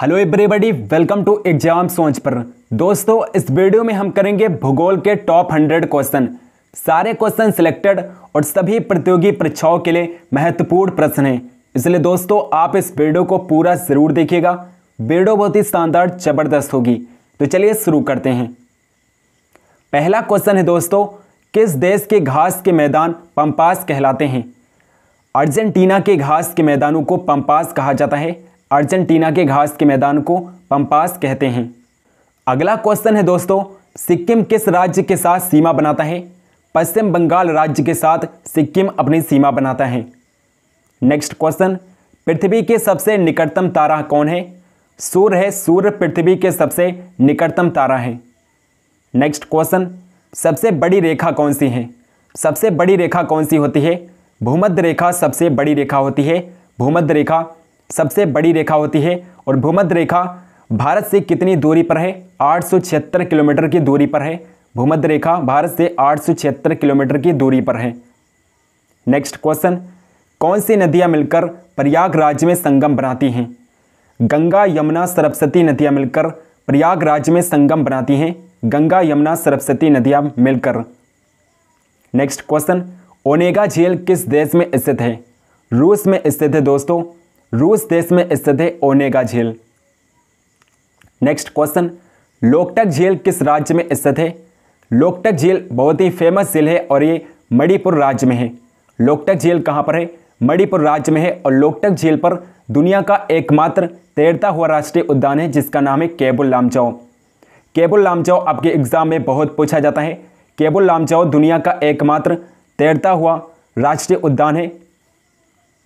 hello everybody welcome to exam Soch पर दोस्तों इस वीडियो में हम करेंगे भूगोल के टॉप 100 क्वेश्चन सारे क्वेश्चन सिलेक्टेड और सभी प्रतियोगी परीक्षाओं के लिए महत्वपूर्ण प्रश्न हैं इसलिए दोस्तों आप इस वीडियो को पूरा ज़रूर देखिएगा वीडियो बहुत ही शानदार जबरदस्त होगी तो चलिए शुरू करते हैं पहला क्वेश्चन है दोस्तों किस देश के घास के मैदान पंपास कहलाते हैं अर्जेंटीना के घास के मैदानों को पंपास कहा जाता है अर्जेंटीना के घास के मैदान को पंपास कहते हैं अगला क्वेश्चन है दोस्तों सिक्किम किस राज्य के साथ सीमा बनाता है पश्चिम बंगाल राज्य के साथ सिक्किम अपनी सीमा बनाता है नेक्स्ट क्वेश्चन पृथ्वी के सबसे निकटतम तारा कौन है सूर्य है सूर्य पृथ्वी के सबसे निकटतम तारा है नेक्स्ट क्वेश्चन सबसे बड़ी रेखा कौन सी है सबसे बड़ी रेखा कौन सी होती है भूमध्य रेखा सबसे बड़ी रेखा होती है भूमध्य रेखा सबसे बड़ी रेखा होती है और भूमध्य रेखा भारत से कितनी दूरी पर है आठ किलोमीटर की दूरी पर है भूमध्य रेखा भारत से आठ किलोमीटर की दूरी पर है नेक्स्ट क्वेश्चन कौन सी नदियां मिलकर प्रयागराज में संगम बनाती हैं गंगा यमुना सरस्वती नदियां मिलकर प्रयागराज में संगम बनाती हैं गंगा यमुना सरस्वती नदियां मिलकर नेक्स्ट क्वेश्चन ओनेगा झील किस देश में स्थित है रूस में स्थित है दोस्तों रूस देश में स्थित है ओनेगा झील नेक्स्ट क्वेश्चन लोकटक झील किस राज्य में स्थित है लोकटक झील बहुत ही फेमस झील है और ये मणिपुर राज्य में है लोकटक झील कहाँ पर है मणिपुर राज्य में है और लोकटक झील पर दुनिया का एकमात्र तैरता हुआ राष्ट्रीय उद्यान है जिसका नाम है केबुल लामचाओ केबुल लामचाओ आपके एग्जाम में बहुत पूछा जाता है केबुल लामचाओ दुनिया का एकमात्र तैरता हुआ राष्ट्रीय उद्यान है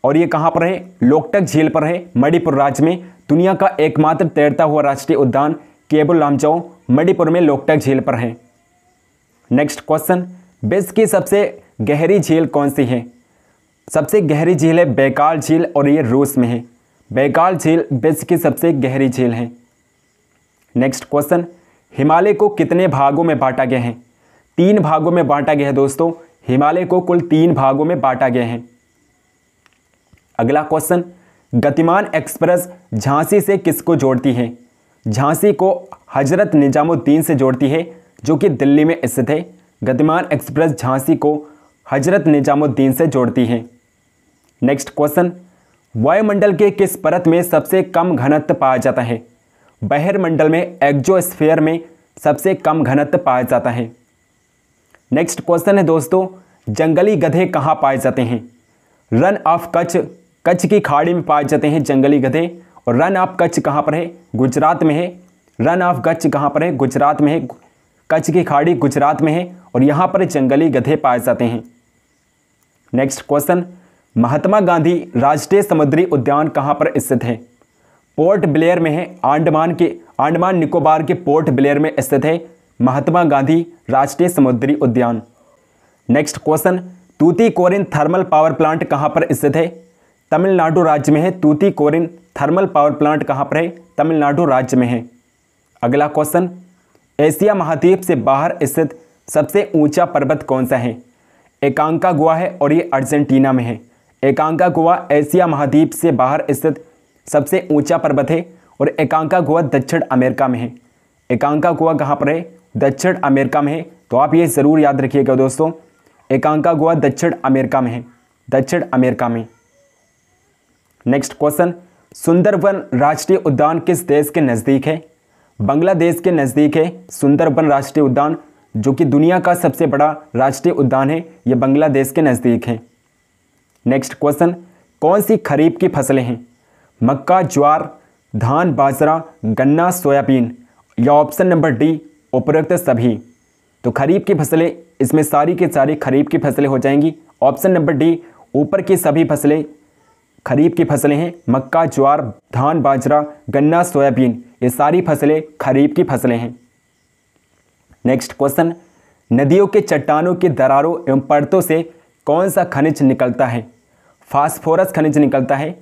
और ये कहाँ पर है लोकटक झील पर है मणिपुर राज्य में दुनिया का एकमात्र तैरता हुआ राष्ट्रीय उद्यान केबुल लामचाओ मणिपुर में लोकटक झील पर है नेक्स्ट क्वेश्चन विश्व की सबसे गहरी झील कौन सी है सबसे गहरी झील है बैकाल झील और ये रूस में है बैकाल झील विश्व की सबसे गहरी झील है नेक्स्ट क्वेश्चन हिमालय को कितने भागों में बांटा गया है तीन भागों में बांटा गया है दोस्तों हिमालय को कुल तीन भागों में बांटा गया है अगला क्वेश्चन गतिमान एक्सप्रेस झांसी से किसको जोड़ती है झांसी को हजरत निजामुद्दीन से जोड़ती है जो कि दिल्ली में स्थित है गतिमान एक्सप्रेस झांसी को हजरत निजामुद्दीन से जोड़ती है नेक्स्ट क्वेश्चन वायुमंडल के किस परत में सबसे कम घनत्व पाया जाता है बहिर्मंडल में एक्जोस्फेयर में सबसे कम घनत्व पाया जाता है नेक्स्ट क्वेश्चन है दोस्तों जंगली गधे कहाँ पाए जाते हैं रन ऑफ कच्छ कच्छ की खाड़ी में पाए जाते हैं जंगली गधे और रन ऑफ कच्छ कहाँ पर है गुजरात में है रन ऑफ कच्छ कहाँ पर है गुजरात में है कच्छ की खाड़ी गुजरात में है और यहाँ पर जंगली गधे पाए जाते हैं नेक्स्ट क्वेश्चन महात्मा गांधी राष्ट्रीय समुद्री उद्यान कहाँ पर स्थित है पोर्ट ब्लेयर में है आंडमान के आंडमान निकोबार के पोर्ट ब्लेयर में स्थित है महात्मा गांधी राष्ट्रीय समुद्री उद्यान next question Tuticorin thermal power plant कहाँ पर स्थित है तमिलनाडु राज्य में है Tuticorin thermal power plant कहाँ पर है तमिलनाडु राज्य में है अगला क्वेश्चन एशिया महाद्वीप से बाहर स्थित सबसे ऊंचा पर्वत कौन सा है एकांका गोवा है और ये अर्जेंटीना में है एकांका गोवा एशिया महाद्वीप से बाहर स्थित सबसे ऊंचा पर्वत है और एकांका गोवा दक्षिण अमेरिका में है एकांका गोवा कहाँ पर है दक्षिण अमेरिका में है तो आप ये ज़रूर याद रखिएगा दोस्तों एकांका गोवा दक्षिण अमेरिका में है दक्षिण अमेरिका में नेक्स्ट क्वेश्चन सुंदरवन राष्ट्रीय उद्यान किस देश के नज़दीक है बांग्लादेश के नज़दीक है सुंदरवन राष्ट्रीय उद्यान जो कि दुनिया का सबसे बड़ा राष्ट्रीय उद्यान है ये बांग्लादेश के नज़दीक है नेक्स्ट क्वेश्चन कौन सी खरीफ की फसलें हैं मक्का ज्वार धान बाजरा गन्ना सोयाबीन या ऑप्शन नंबर डी उपरोक्त सभी तो खरीफ की फसलें इसमें सारी के सारी खरीफ की फसलें हो जाएंगी ऑप्शन नंबर डी ऊपर की सभी फसलें खरीफ की फसलें हैं मक्का ज्वार धान बाजरा गन्ना सोयाबीन ये सारी फसलें खरीफ की फसलें हैं नेक्स्ट क्वेश्चन नदियों के चट्टानों के दरारों एवं परतों से कौन सा खनिज निकलता है फास्फोरस खनिज निकलता है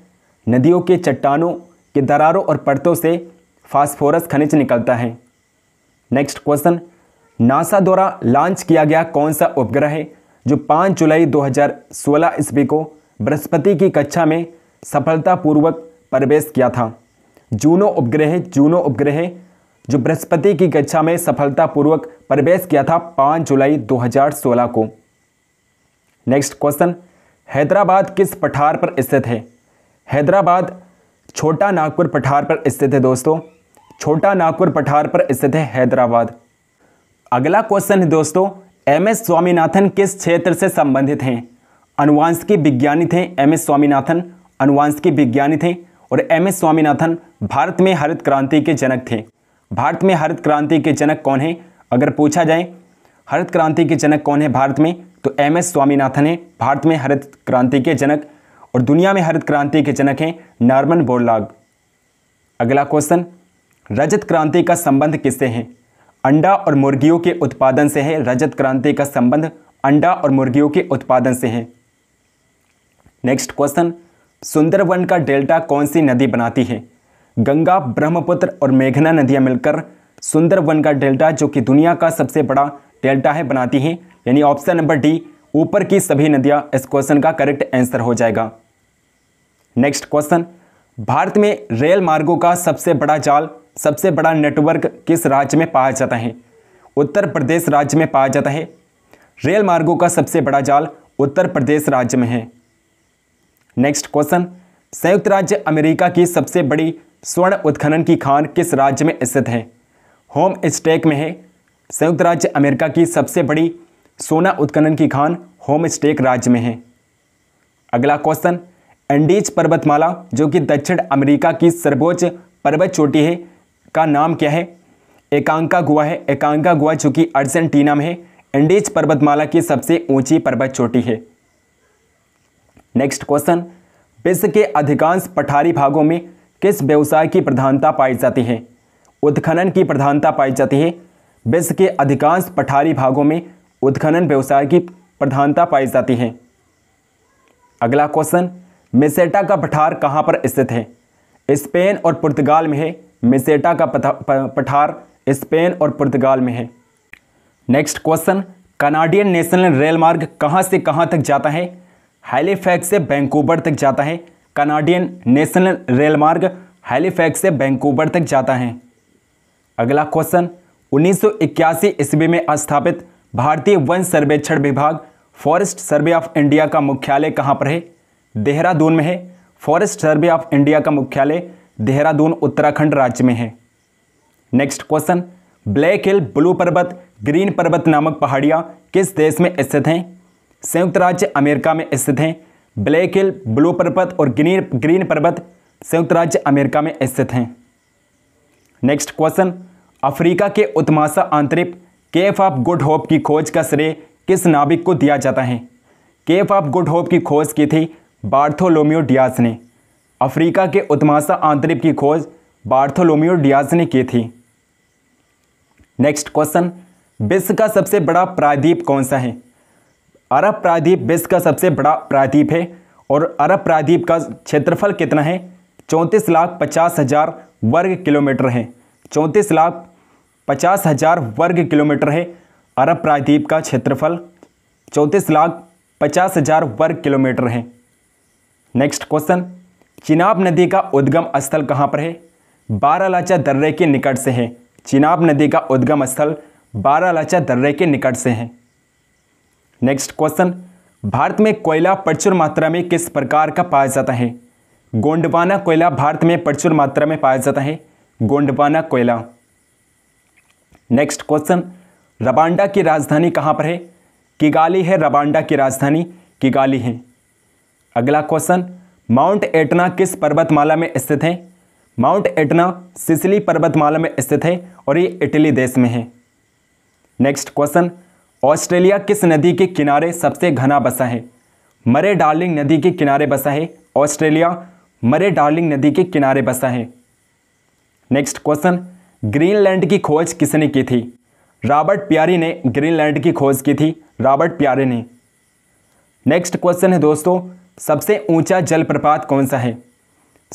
नदियों के चट्टानों के दरारों और परतों से फास्फोरस खनिज निकलता है नेक्स्ट क्वेश्चन नासा द्वारा लॉन्च किया गया कौन सा उपग्रह है जो 5 जुलाई 2016 ईस्वी को बृहस्पति की कक्षा में सफलतापूर्वक प्रवेश किया था जूनो उपग्रह जूनो उपग्रह जो बृहस्पति की कक्षा में सफलतापूर्वक प्रवेश किया था 5 जुलाई 2016 को नेक्स्ट क्वेश्चन हैदराबाद किस पठार पर स्थित है हैदराबाद छोटा नागपुर पठार पर स्थित है दोस्तों छोटा नागपुर पठार पर स्थित है हैदराबाद अगला क्वेश्चन है दोस्तों एम एस स्वामीनाथन किस क्षेत्र से संबंधित हैं अनुवांशिकी विज्ञानी थे एम एस स्वामीनाथन के विज्ञानी थे और एम एस स्वामीनाथन भारत में हरित क्रांति के जनक थे भारत में हरित क्रांति के जनक कौन हैं अगर पूछा जाए हरित क्रांति के जनक कौन है भारत में तो एम एस स्वामीनाथन है भारत में हरित क्रांति के जनक और दुनिया में हरित क्रांति के जनक हैं नॉर्मन बोरलाग अगला क्वेश्चन रजत क्रांति का संबंध किससे है अंडा और मुर्गियों के उत्पादन से है रजत क्रांति का संबंध अंडा और मुर्गियों के उत्पादन से है नेक्स्ट क्वेश्चन सुंदरवन का डेल्टा कौन सी नदी बनाती है गंगा ब्रह्मपुत्र और मेघना नदियां मिलकर सुंदरवन का डेल्टा जो कि दुनिया का सबसे बड़ा डेल्टा है बनाती हैं यानी ऑप्शन नंबर डी ऊपर की सभी नदियां इस क्वेश्चन का करेक्ट आंसर हो जाएगा नेक्स्ट क्वेश्चन भारत में रेल मार्गों का सबसे बड़ा जाल सबसे बड़ा नेटवर्क किस राज्य में पाया जाता है उत्तर प्रदेश राज्य में पाया जाता है रेल मार्गों का सबसे बड़ा जाल उत्तर प्रदेश राज्य में है नेक्स्ट क्वेश्चन संयुक्त राज्य अमेरिका की सबसे बड़ी स्वर्ण उत्खनन की खान किस राज्य में स्थित है होम स्टेक में है संयुक्त राज्य अमेरिका की सबसे बड़ी सोना उत्खनन की खान होम स्टेक राज्य में है अगला क्वेश्चन एंडीज पर्वतमाला जो कि दक्षिण अमेरिका की सर्वोच्च पर्वत चोटी है का नाम क्या है एकांका गुआ है एकांका गुआ जो कि अर्जेंटीना में है एंडीज पर्वतमाला की सबसे ऊंची पर्वत चोटी है नेक्स्ट क्वेश्चन विश्व के अधिकांश पठारी भागों में किस व्यवसाय की प्रधानता पाई जाती है उत्खनन की प्रधानता पाई जाती है विश्व के अधिकांश पठारी भागों में उत्खनन व्यवसाय की प्रधानता पाई जाती है अगला क्वेश्चन मिसेटा का पठार कहाँ पर स्थित है स्पेन और पुर्तगाल में है मिसेटा का पठार स्पेन और पुर्तगाल में है नेक्स्ट क्वेश्चन कनाडियन नेशनल रेलमार्ग कहाँ से कहाँ तक जाता है हेलीफैक्स से बैंकूबर तक जाता है कनाडियन नेशनल रेल मार्ग से बैंकूबर तक जाता है अगला क्वेश्चन उन्नीस ईस्वी में स्थापित भारतीय वन सर्वेक्षण विभाग फॉरेस्ट सर्वे ऑफ इंडिया का मुख्यालय कहाँ पर है देहरादून में है फॉरेस्ट सर्वे ऑफ इंडिया का मुख्यालय देहरादून उत्तराखंड राज्य में है next question black hill blue पर्वत ग्रीन पर्वत नामक पहाड़ियाँ किस देश में स्थित हैं संयुक्त राज्य अमेरिका में स्थित हैं ब्लैक हिल ब्लू पर्वत और ग्रीन ग्रीन पर्वत संयुक्त राज्य अमेरिका में स्थित हैं नेक्स्ट क्वेश्चन अफ्रीका के उत्मासा आंतरिक केफ ऑफ गुड होप की खोज का श्रेय किस नाविक को दिया जाता है केफ ऑफ गुड होप की खोज की थी बार्थोलोमियो डियास ने अफ्रीका के उत्मासा आंतरिक की खोज बार्थोलोमियो डियास ने की थी नेक्स्ट क्वेश्चन विश्व का सबसे बड़ा प्रायद्वीप कौन सा है अरब प्रायद्वीप विश्व का सबसे बड़ा प्रायद्वीप है और अरब प्रायद्वीप का क्षेत्रफल कितना है चौंतीस लाख पचास हज़ार वर्ग किलोमीटर है चौंतीस लाख पचास हज़ार वर्ग किलोमीटर है अरब प्रायद्वीप का क्षेत्रफल चौंतीस लाख पचास हज़ार वर्ग किलोमीटर है नेक्स्ट क्वेश्चन चिनाब नदी का उद्गम स्थल कहाँ पर है बारालाचा दर्रे के निकट से है चिनाब नदी का उद्गम स्थल बारालाचा दर्रे के निकट से है नेक्स्ट क्वेश्चन भारत में कोयला प्रचुर मात्रा में किस प्रकार का पाया जाता है गोंडवाना कोयला भारत में प्रचुर मात्रा में पाया जाता है गोंडवाना कोयला नेक्स्ट क्वेश्चन रबांडा की राजधानी कहाँ पर है किगाली है रबांडा की राजधानी किगाली है अगला क्वेश्चन माउंट एटना किस पर्वतमाला में स्थित है माउंट एटना सिसली पर्वतमाला में स्थित है और ये इटली देश में है नेक्स्ट क्वेश्चन ऑस्ट्रेलिया किस नदी के किनारे सबसे घना बसा है मरे डार्लिंग नदी के किनारे बसा है ऑस्ट्रेलिया मरे डार्लिंग नदी के किनारे बसा है नेक्स्ट क्वेश्चन ग्रीनलैंड की खोज किसने की थी रॉबर्ट प्यारी ने ग्रीनलैंड की खोज की थी रॉबर्ट प्यारे ने नेक्स्ट क्वेश्चन है दोस्तों सबसे ऊंचा जलप्रपात कौन सा है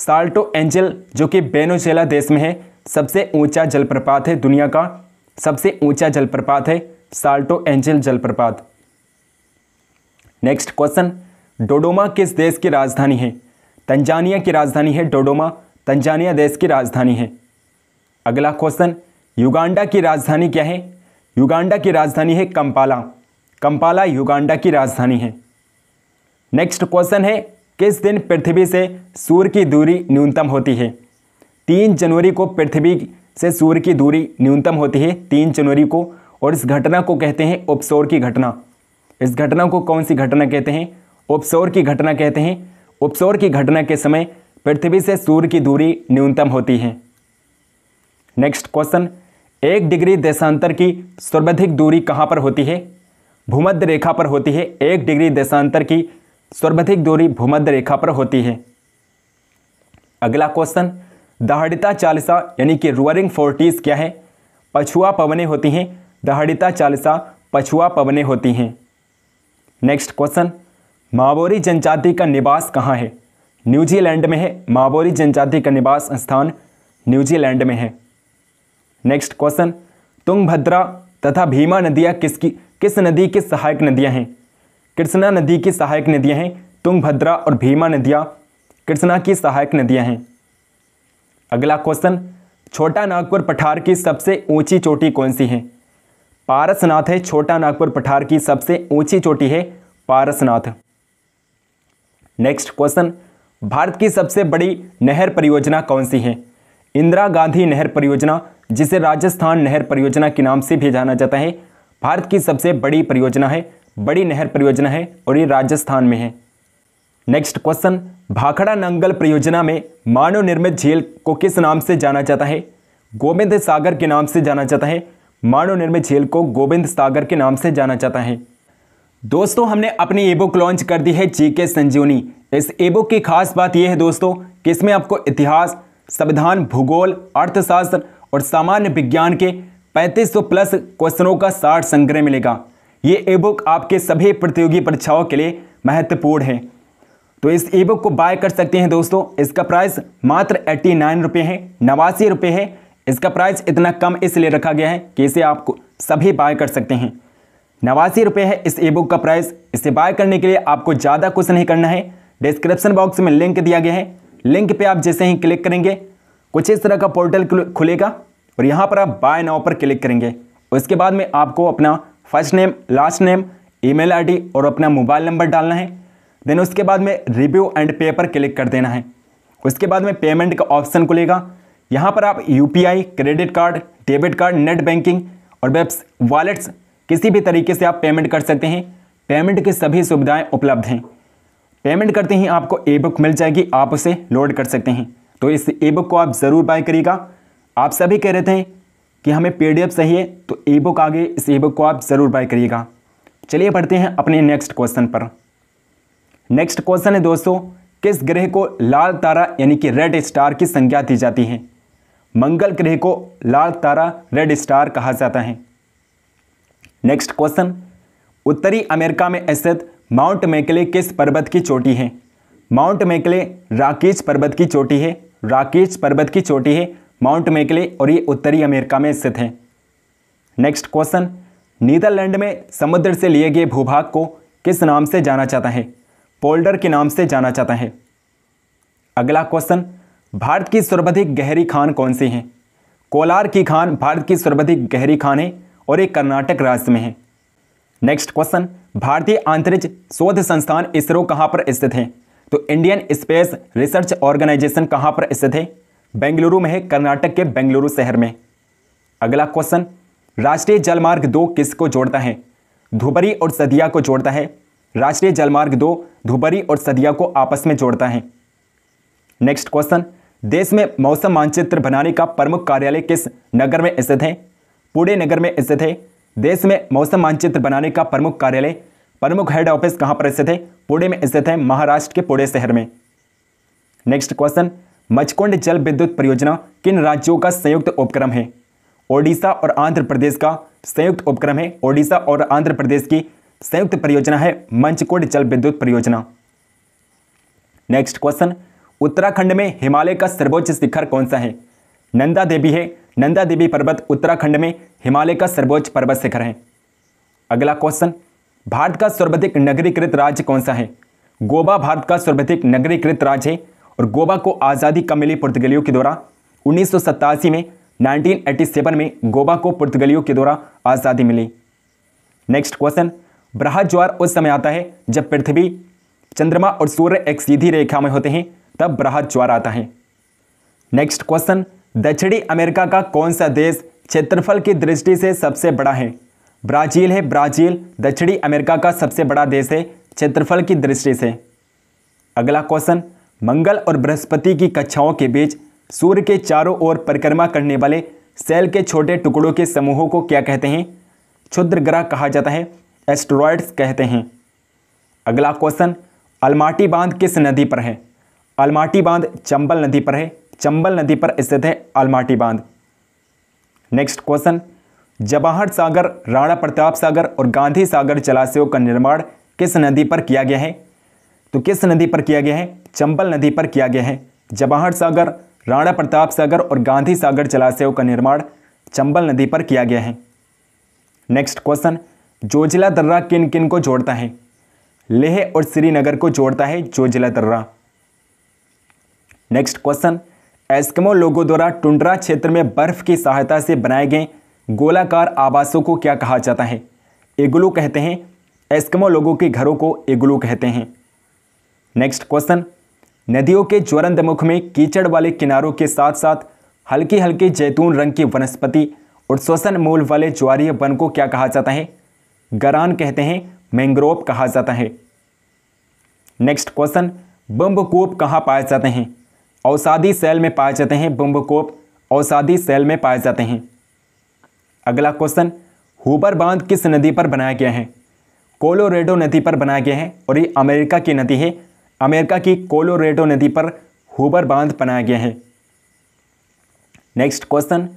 साल्टो एंजल जो कि बेनोचेला देश में है सबसे ऊंचा जलप्रपात है दुनिया का सबसे ऊंचा जलप्रपात है साल्टो एंजल जलप्रपात नेक्स्ट क्वेश्चन डोडोमा किस देश की राजधानी है तंजानिया की राजधानी है डोडोमा तंजानिया देश की राजधानी है अगला क्वेश्चन युगांडा की राजधानी क्या है युगांडा की राजधानी है कंपाला कंपाला युगांडा की राजधानी है नेक्स्ट क्वेश्चन है किस दिन पृथ्वी से सूर्य की दूरी न्यूनतम होती है तीन जनवरी को पृथ्वी से सूर्य की दूरी न्यूनतम होती है तीन जनवरी को और इस घटना को कहते हैं उपसौर की घटना इस घटना को कौन सी घटना कहते हैं उपसौर की घटना कहते हैं उपसौर की घटना के समय पृथ्वी से सूर्य की दूरी न्यूनतम होती है नेक्स्ट क्वेश्चन एक डिग्री देशांतर की सर्वाधिक दूरी कहाँ पर होती है भूमध्य रेखा पर होती है एक डिग्री देशांतर की सर्वाधिक दूरी भूमध्य रेखा पर होती है अगला क्वेश्चन दहाड़िता चालीसा यानी कि रूअरिंग फोर्टीज क्या है पछुआ पवने होती हैं दहाड़िता चालसा पछुआ पवने होती हैं नेक्स्ट क्वेश्चन मावोरी जनजाति का निवास कहाँ है न्यूजीलैंड में है मावोरी जनजाति का निवास स्थान न्यूजीलैंड में है नेक्स्ट क्वेश्चन तुंगभद्रा तथा भीमा नदियाँ किसकी किस नदी की सहायक नदियाँ हैं कृष्णा नदी की सहायक नदियाँ हैं तुंगभद्रा और भीमा नदियाँ कृष्णा की सहायक नदियाँ हैं अगला क्वेश्चन छोटा नागपुर पठार की सबसे ऊंची चोटी कौन सी है पारसनाथ है छोटा नागपुर पठार की सबसे ऊंची चोटी है पारसनाथ नेक्स्ट क्वेश्चन भारत की सबसे बड़ी नहर परियोजना कौन सी है इंदिरा गांधी नहर परियोजना जिसे राजस्थान नहर परियोजना के नाम से भी जाना जाता है भारत की सबसे बड़ी परियोजना है बड़ी नहर परियोजना है और ये राजस्थान में है नेक्स्ट क्वेश्चन भाखड़ा नंगल परियोजना में मानव निर्मित झील को किस नाम से जाना जाता है गोविंद सागर के नाम से जाना जाता है मानव निर्मित झील को गोविंद सागर के नाम से जाना जाता है दोस्तों हमने अपनी ई बुक लॉन्च कर दी है जी के संजीवनी इस ई बुक की खास बात यह है दोस्तों कि इसमें आपको इतिहास संविधान भूगोल अर्थशास्त्र और सामान्य विज्ञान के 3500 प्लस क्वेश्चनों का साठ संग्रह मिलेगा ये ई बुक आपके सभी प्रतियोगी परीक्षाओं के लिए महत्वपूर्ण है तो इस ई बुक को बाय कर सकते हैं दोस्तों इसका प्राइस मात्र एट्टी नाइन रुपये है नवासी रुपये है इसका प्राइस इतना कम इसलिए रखा गया है कि इसे आप सभी बाय कर सकते हैं नवासी रुपये है इस ई बुक का प्राइस इसे बाय करने के लिए आपको ज़्यादा कुछ नहीं करना है डिस्क्रिप्शन बॉक्स में लिंक दिया गया है लिंक पे आप जैसे ही क्लिक करेंगे कुछ इस तरह का पोर्टल खुलेगा और यहाँ पर आप बाय नाव पर क्लिक करेंगे उसके बाद में आपको अपना first name last name email ID और अपना मोबाइल नंबर डालना है देन उसके बाद में रिव्यू एंड पे पर क्लिक कर देना है उसके बाद में पेमेंट का ऑप्शन खुलेगा यहाँ पर आप you credit card debit card net banking और वेब्स वॉलेट्स किसी भी तरीके से आप पेमेंट कर सकते हैं पेमेंट की सभी सुविधाएं उपलब्ध हैं पेमेंट करते ही आपको ई बुक मिल जाएगी आप उसे लोड कर सकते हैं तो इस ई बुक को आप ज़रूर बाय करिएगा आप सभी कह रहे थे कि हमें पी चाहिए तो ई बुक आगे इस ई बुक को आप ज़रूर बाय करिएगा चलिए पढ़ते हैं अपने नेक्स्ट क्वेश्चन पर नेक्स्ट क्वेश्चन है दोस्तों किस ग्रह को लाल तारा यानी कि रेड स्टार की संज्ञा दी जाती है मंगल ग्रह को लाल तारा रेड स्टार कहा जाता है नेक्स्ट क्वेश्चन उत्तरी अमेरिका में स्थित माउंट मेकले किस पर्वत की चोटी है माउंट मेकले राकेश पर्वत की चोटी है राकेश पर्वत की चोटी है माउंट मेकले और ये उत्तरी अमेरिका में स्थित है नेक्स्ट क्वेश्चन नीदरलैंड में समुद्र से लिए गए भूभाग को किस नाम से जाना जाता है पोल्डर के नाम से जाना जाता है अगला क्वेश्चन भारत की सर्वाधिक गहरी खान कौन सी हैं कोलार की खान भारत की सर्वाधिक गहरी खान है और एक कर्नाटक राज्य में है नेक्स्ट क्वेश्चन भारतीय अंतरिक्ष शोध संस्थान इसरो कहाँ पर स्थित है तो इंडियन स्पेस रिसर्च ऑर्गेनाइजेशन कहाँ पर स्थित है बेंगलुरु में है कर्नाटक के बेंगलुरु शहर में अगला क्वेश्चन राष्ट्रीय जलमार्ग दो किसको जोड़ता है धुबरी और सदिया को जोड़ता है राष्ट्रीय जलमार्ग दो धुबरी और सदिया को आपस में जोड़ता है नेक्स्ट क्वेश्चन देश में मौसम मानचित्र बनाने का प्रमुख कार्यालय किस नगर में स्थित है पुणे नगर में स्थित है देश में मौसम मानचित्र बनाने का प्रमुख कार्यालय प्रमुख हेड ऑफिस कहां पर स्थित है पुणे में स्थित है महाराष्ट्र के पुणे शहर में नेक्स्ट क्वेश्चन मचकुंड जल विद्युत परियोजना किन राज्यों का संयुक्त उपक्रम है ओडिशा और आंध्र प्रदेश का संयुक्त उपक्रम है ओडिशा और आंध्र प्रदेश की संयुक्त परियोजना है मंचकुंड जल विद्युत परियोजना नेक्स्ट क्वेश्चन उत्तराखंड में हिमालय का सर्वोच्च शिखर कौन सा है नंदा देवी है नंदा देवी पर्वत उत्तराखंड में हिमालय का सर्वोच्च पर्वत शिखर है अगला क्वेश्चन भारत का सर्वाधिक नगरीकृत राज्य कौन सा है गोवा भारत का सर्वाधिक नगरीकृत राज्य है और गोवा को आज़ादी कब मिली पुर्तगालियों के द्वारा उन्नीस में 1987 में गोवा को पुर्तगालियों के द्वारा आज़ादी मिली नेक्स्ट क्वेश्चन ब्रह ज्वार उस समय आता है जब पृथ्वी चंद्रमा और सूर्य एक सीधी रेखा में होते हैं तब बृहद ज्वार आता है नेक्स्ट क्वेश्चन दक्षिणी अमेरिका का कौन सा देश क्षेत्रफल की दृष्टि से सबसे बड़ा है ब्राज़ील है ब्राज़ील दक्षिणी अमेरिका का सबसे बड़ा देश है क्षेत्रफल की दृष्टि से अगला क्वेश्चन मंगल और बृहस्पति की कक्षाओं के बीच सूर्य के चारों ओर परिक्रमा करने वाले सेल के छोटे टुकड़ों के समूहों को क्या कहते हैं क्षुद्र ग्रह कहा जाता है एस्ट्रॉयड्स कहते हैं अगला क्वेश्चन अलमाटी बांध किस नदी पर है अलमाटी बांध चंबल नदी पर है चंबल नदी पर स्थित है अलमाटी बांध नेक्स्ट क्वेश्चन जवाहर सागर राणा प्रताप सागर और गांधी सागर जलाशयों का निर्माण किस नदी पर किया गया है तो किस नदी पर किया गया है चंबल नदी पर किया गया है जवाहर सागर राणा प्रताप सागर और गांधी सागर जलाशयों का निर्माण चंबल नदी पर किया गया है नेक्स्ट क्वेश्चन जोजिला दर्रा किन किन को जोड़ता है लेह और श्रीनगर को जोड़ता है जोजिला दर्रा नेक्स्ट क्वेश्चन एस्कमो लोगों द्वारा टुंड्रा क्षेत्र में बर्फ की सहायता से बनाए गए गोलाकार आवासों को क्या कहा जाता है एग्लू कहते हैं एस्कमो लोगों के घरों को एग्लू कहते हैं नेक्स्ट क्वेश्चन नदियों के दमुख में कीचड़ वाले किनारों के साथ साथ हल्की हल्की जैतून रंग की वनस्पति और श्वसन मूल वाले ज्वारीय वन को क्या कहा जाता है गरान कहते हैं मैंग्रोव कहा जाता है नेक्स्ट क्वेश्चन बम्बकूप कहाँ पाए जाते हैं औसादी सेल में पाए जाते हैं बुम्बकोप औषादी सेल में पाए जाते हैं अगला क्वेश्चन हुबर बांध किस नदी पर बनाया गया है कोलोरेडो नदी पर बनाया गया है और ये अमेरिका की नदी है अमेरिका की कोलोरेडो नदी पर हुबर बांध बनाया गया है नेक्स्ट क्वेश्चन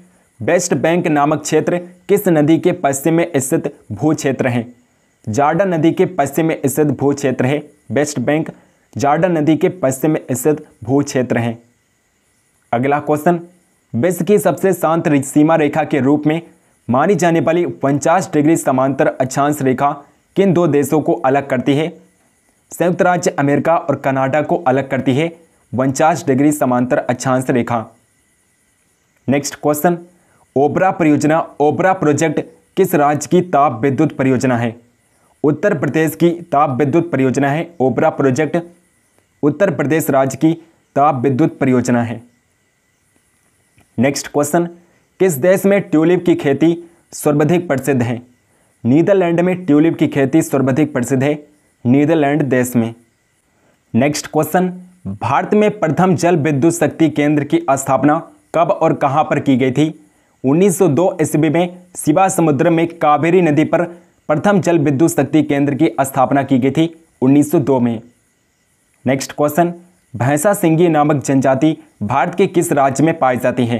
बेस्ट बैंक नामक क्षेत्र किस नदी के पश्चिम में स्थित भू क्षेत्र है जार्डन नदी के पश्चिम में स्थित भू क्षेत्र है बेस्ट बैंक जार्डन नदी के पश्चिम स्थित भू क्षेत्र हैं अगला क्वेश्चन विश्व की सबसे शांत सीमा रेखा के रूप में मानी जाने वाली 50 डिग्री समांतर अक्षांश रेखा किन दो देशों को अलग करती है संयुक्त राज्य अमेरिका और कनाडा को अलग करती है उनचास डिग्री समांतर अक्षांश रेखा नेक्स्ट क्वेश्चन ओबरा परियोजना ओबरा प्रोजेक्ट किस राज्य की ताप विद्युत परियोजना है उत्तर प्रदेश की ताप विद्युत परियोजना है ओबरा प्रोजेक्ट उत्तर प्रदेश राज्य की ताप विद्युत परियोजना है नेक्स्ट क्वेश्चन किस देश में ट्यूलिप की खेती सर्वाधिक प्रसिद्ध है नीदरलैंड में ट्यूलिप की खेती सर्वाधिक प्रसिद्ध है नीदरलैंड देश में नेक्स्ट क्वेश्चन भारत में प्रथम जल विद्युत शक्ति केंद्र की स्थापना कब और कहां पर की गई थी 1902 ईस्वी में शिवा समुद्र में कावेरी नदी पर प्रथम जल विद्युत शक्ति केंद्र की स्थापना की गई थी 1902 में नेक्स्ट क्वेश्चन भैंसा सिंगी नामक जनजाति भारत के किस राज्य में पाई जाती है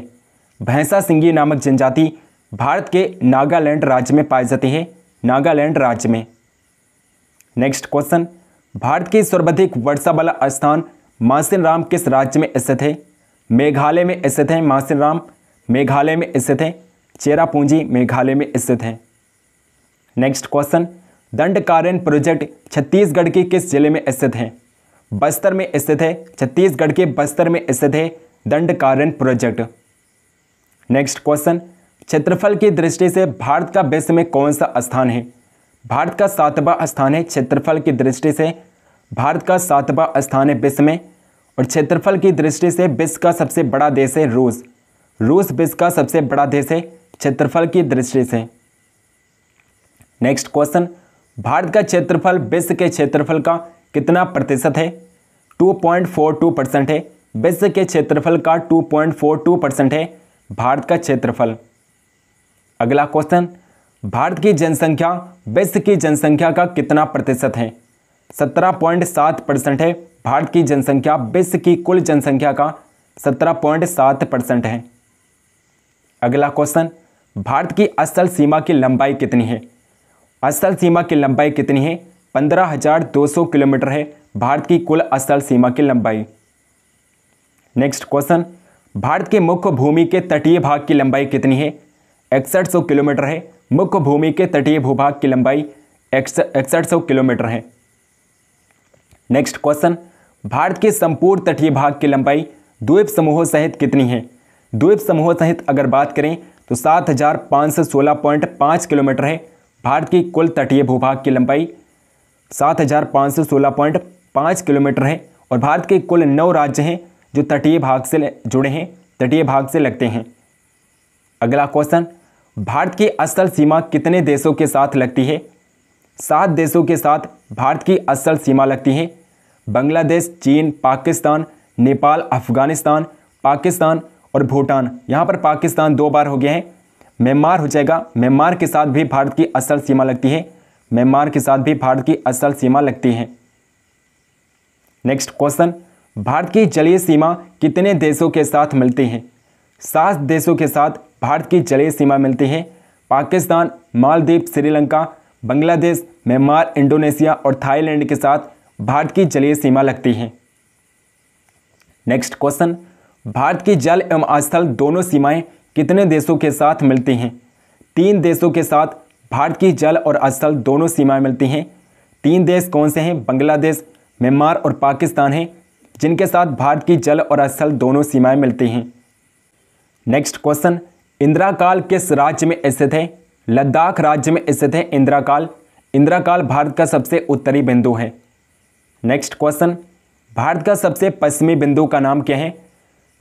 भैंसा सिंगी नामक जनजाति भारत के नागालैंड राज्य में पाई जाती है नागालैंड राज्य में नेक्स्ट क्वेश्चन भारत की सर्वाधिक वर्षा वाला स्थान मासिन राम किस राज्य में स्थित है मेघालय में स्थित है मासिन राम मेघालय में स्थित है चेरापूंजी मेघालय में स्थित है next question Dandakaranya project Chhattisgarh के किस जिले में स्थित है बस्तर में स्थित है छत्तीसगढ़ के बस्तर में स्थित है दंडकारण्य प्रोजेक्ट नेक्स्ट क्वेश्चन क्षेत्रफल की दृष्टि से भारत का विश्व में कौन सा स्थान है भारत का सातवां स्थान है क्षेत्रफल की दृष्टि से भारत का सातवां स्थान है विश्व में और क्षेत्रफल की दृष्टि से विश्व का सबसे बड़ा देश है रूस रूस विश्व का सबसे बड़ा देश है क्षेत्रफल की दृष्टि से नेक्स्ट क्वेश्चन भारत का क्षेत्रफल विश्व के क्षेत्रफल का कितना प्रतिशत है 2.42 परसेंट है विश्व के क्षेत्रफल का 2.42 परसेंट है भारत का क्षेत्रफल अगला क्वेश्चन भारत की जनसंख्या विश्व की जनसंख्या का कितना प्रतिशत है 17.7 परसेंट है भारत की जनसंख्या विश्व की कुल जनसंख्या का 17.7 परसेंट है अगला क्वेश्चन भारत की असल सीमा की लंबाई कितनी है असल सीमा की लंबाई कितनी है 15,200 किलोमीटर है भारत की कुल स्थल सीमा की लंबाई नेक्स्ट क्वेश्चन भारत के मुख्य भूमि के तटीय भाग की लंबाई कितनी है इकसठ सौ किलोमीटर है मुख्य भूमि के तटीय भूभाग की लंबाई इकसठ सौ किलोमीटर है नेक्स्ट क्वेश्चन भारत के संपूर्ण तटीय भाग की लंबाई द्वीप समूहों सहित कितनी है द्वीप समूहों सहित अगर बात करें तो सात हजार पाँच सौ सोलह पॉइंट पाँच किलोमीटर है भारत की कुल तटीय भूभाग की लंबाई सात हज़ार पाँच सौ सोलह पॉइंट पाँच किलोमीटर है और भारत के कुल नौ राज्य हैं जो तटीय भाग से जुड़े हैं तटीय भाग से लगते हैं अगला क्वेश्चन भारत की असल सीमा कितने देशों के साथ लगती है सात देशों के साथ भारत की असल सीमा लगती है बांग्लादेश चीन पाकिस्तान नेपाल अफगानिस्तान पाकिस्तान और भूटान यहाँ पर पाकिस्तान दो बार हो गया है म्यांमार हो जाएगा म्यांमार के साथ भी भारत की असल सीमा लगती है म्यांमार के साथ भी भारत की असल सीमा लगती है नेक्स्ट क्वेश्चन भारत की जलीय सीमा कितने देशों के साथ मिलती है सात देशों के साथ भारत की जलीय सीमा मिलती है पाकिस्तान मालदीव श्रीलंका बांग्लादेश म्यांमार इंडोनेशिया और थाईलैंड के साथ भारत की जलीय सीमा लगती है नेक्स्ट क्वेश्चन भारत की जल एवं स्थल दोनों सीमाएं कितने देशों के साथ मिलती हैं तीन देशों के साथ भारत की जल और अस्थल दोनों सीमाएं मिलती हैं तीन देश कौन से हैं बांग्लादेश म्यांमार और पाकिस्तान हैं जिनके साथ भारत की जल और अस्थल दोनों सीमाएं मिलती हैं नेक्स्ट क्वेश्चन इंदिराकाल किस राज्य में स्थित है लद्दाख राज्य में स्थित है इंदिराकाल इंदिराकाल भारत का सबसे उत्तरी बिंदु है नेक्स्ट क्वेश्चन भारत का सबसे पश्चिमी बिंदु का नाम क्या है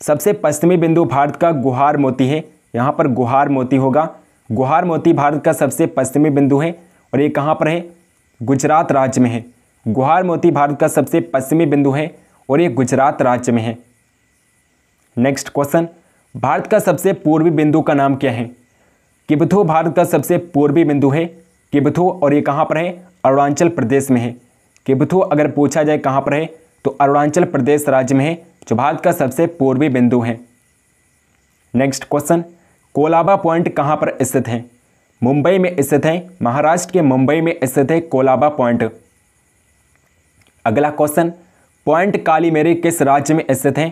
सबसे पश्चिमी बिंदु भारत का गुहार मोती है यहाँ पर गुहार मोती होगा गुहार मोती भारत का सबसे पश्चिमी बिंदु है और ये कहाँ पर है गुजरात राज्य में है गुहार मोती भारत का सबसे पश्चिमी बिंदु है और ये गुजरात राज्य में है नेक्स्ट क्वेश्चन भारत का सबसे पूर्वी बिंदु का नाम क्या है किबथो भारत का सबसे पूर्वी बिंदु है किबथो और ये कहाँ पर है अरुणाचल प्रदेश में है किबथू अगर पूछा जाए कहाँ पर है तो अरुणाचल प्रदेश राज्य में है जो भारत का सबसे पूर्वी बिंदु है नेक्स्ट क्वेश्चन कोलाबा पॉइंट कहाँ पर स्थित है मुंबई में स्थित है महाराष्ट्र के मुंबई में स्थित है कोलाबा पॉइंट अगला क्वेश्चन पॉइंट कालीमेरे किस राज्य में स्थित है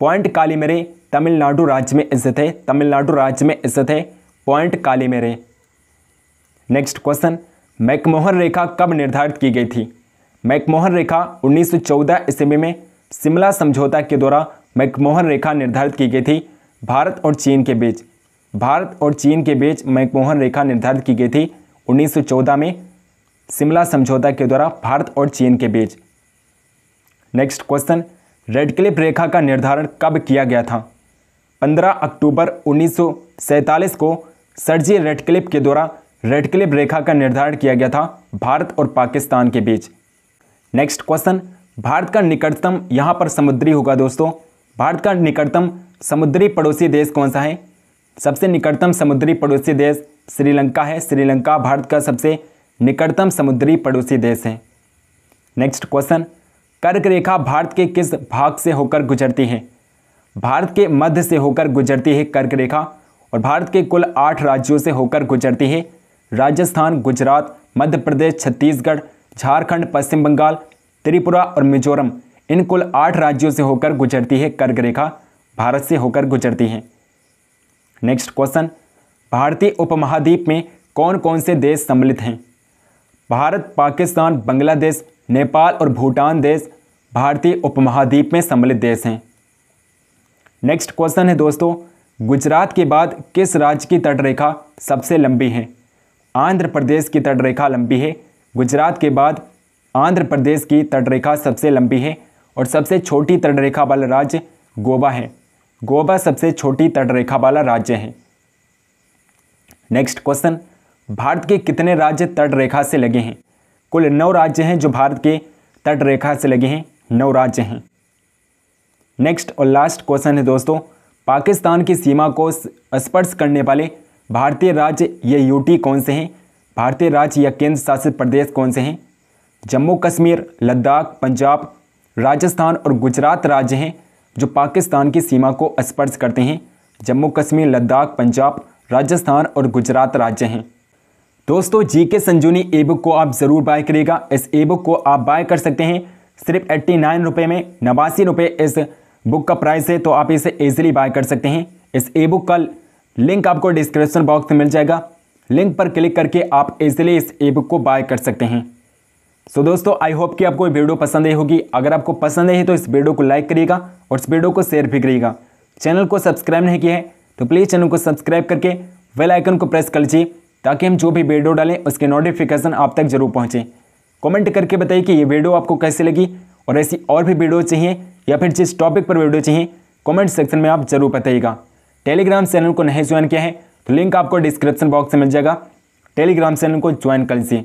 पॉइंट कालीमेरे तमिलनाडु राज्य में स्थित है तमिलनाडु राज्य में स्थित है point Calimere next question McMahon रेखा कब निर्धारित की गई थी मैकमोहन रेखा 1914 ईस्वी में शिमला समझौता के द्वारा मैकमोहन रेखा निर्धारित की गई थी भारत और चीन के बीच भारत और चीन के बीच मैकमोहन रेखा निर्धारित की गई थी 1914 में शिमला समझौता के द्वारा भारत और चीन के बीच नेक्स्ट क्वेश्चन रेडक्लिप रेखा का निर्धारण कब किया गया था 15 अक्टूबर उन्नीस को सरजी रेडक्लिप के द्वारा रेडक्लिप रेखा का निर्धारण किया गया था भारत और पाकिस्तान के बीच नेक्स्ट क्वेश्चन भारत का निकटतम यहाँ पर समुद्री होगा दोस्तों भारत का निकटतम समुद्री पड़ोसी देश कौन सा है सबसे निकटतम समुद्री पड़ोसी देश श्रीलंका है श्रीलंका भारत का सबसे निकटतम समुद्री पड़ोसी देश है नेक्स्ट क्वेश्चन कर्क रेखा भारत के किस भाग से होकर गुजरती है भारत के मध्य से होकर गुजरती है कर्क रेखा और भारत के कुल आठ राज्यों से होकर गुजरती है राजस्थान गुजरात मध्य प्रदेश छत्तीसगढ़ झारखंड पश्चिम बंगाल त्रिपुरा और मिजोरम इन कुल आठ राज्यों से होकर गुजरती है कर्क रेखा भारत से होकर गुजरती है नेक्स्ट क्वेश्चन भारतीय उपमहाद्वीप में कौन कौन से देश सम्मिलित हैं भारत पाकिस्तान बांग्लादेश नेपाल और भूटान देश भारतीय उपमहाद्वीप में सम्मिलित देश हैं नेक्स्ट क्वेश्चन है दोस्तों गुजरात के बाद किस राज्य की तटरेखा सबसे लंबी है आंध्र प्रदेश की तटरेखा लंबी है गुजरात के बाद आंध्र प्रदेश की तटरेखा सबसे लंबी है और सबसे छोटी तटरेखा वाला राज्य गोवा है गोवा सबसे छोटी तटरेखा वाला राज्य है नेक्स्ट क्वेश्चन भारत के कितने राज्य तटरेखा से लगे हैं कुल नौ राज्य हैं जो भारत के तटरेखा से लगे हैं नौ राज्य हैं नेक्स्ट और लास्ट क्वेश्चन है दोस्तों पाकिस्तान की सीमा को स्पर्श करने वाले भारतीय राज्य या यूटी कौन से हैं भारतीय राज्य या केंद्र शासित प्रदेश कौन से हैं जम्मू कश्मीर लद्दाख पंजाब राजस्थान और गुजरात राज्य हैं जो पाकिस्तान की सीमा को स्पर्श करते हैं जम्मू कश्मीर लद्दाख पंजाब राजस्थान और गुजरात राज्य हैं दोस्तों जी के संजूनी ई बुक को आप ज़रूर बाय करिएगा इस ई बुक को आप बाय कर सकते हैं सिर्फ एट्टी नाइन रुपये में नवासी रुपये इस बुक का प्राइस है तो आप इसे ईजिली बाय कर सकते हैं इस ई बुक का लिंक आपको डिस्क्रिप्शन बॉक्स में मिल जाएगा लिंक पर क्लिक करके आप ईजिली इस ई बुक को बाय कर सकते हैं सो so, दोस्तों आई होप कि आपको ये वीडियो पसंद आई होगी अगर आपको पसंद आई तो इस वीडियो को लाइक करिएगा और इस वीडियो को शेयर भी करिएगा चैनल को सब्सक्राइब नहीं किया है तो प्लीज़ चैनल को सब्सक्राइब करके वेल आइकन को प्रेस कर लीजिए ताकि हम जो भी वीडियो डालें उसके नोटिफिकेशन आप तक जरूर पहुँचें कॉमेंट करके बताइए कि ये वीडियो आपको कैसे लगी और ऐसी और भी वीडियो चाहिए या फिर जिस टॉपिक पर वीडियो चाहिए कॉमेंट सेक्शन में आप जरूर बताइएगा टेलीग्राम चैनल को नहीं ज्वाइन किया है तो लिंक आपको डिस्क्रिप्शन बॉक्स में मिल जाएगा टेलीग्राम चैनल को ज्वाइन कर लीजिए